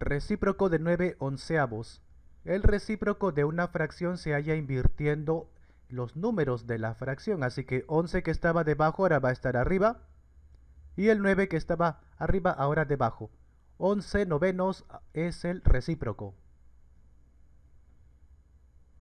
Recíproco de 9 onceavos. El recíproco de una fracción se halla invirtiendo los números de la fracción, así que 11 que estaba debajo ahora va a estar arriba, y el 9 que estaba arriba ahora debajo. 11 novenos es el recíproco.